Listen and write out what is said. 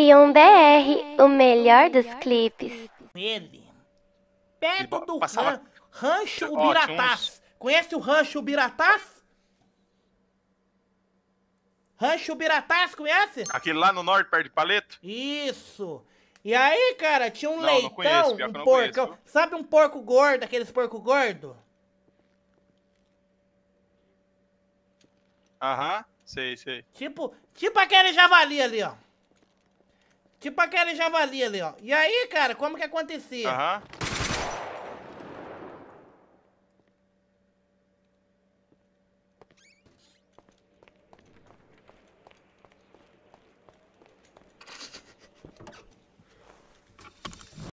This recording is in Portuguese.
Leon BR, o melhor dos clipes. Ele. Perto do ran, Rancho Ubiratás. Conhece o Rancho Ubiratás? Rancho Ubiratás, conhece? Aquele lá no norte, perto de Paleto? Isso. E aí, cara, tinha um não, leitão, não conheço, um porcão. Sabe um porco gordo, aqueles porco gordo? Aham, sei, sei. Tipo, tipo aquele javali ali, ó. Tipo aquele javali ali, ó. E aí, cara, como que acontecia? Aham.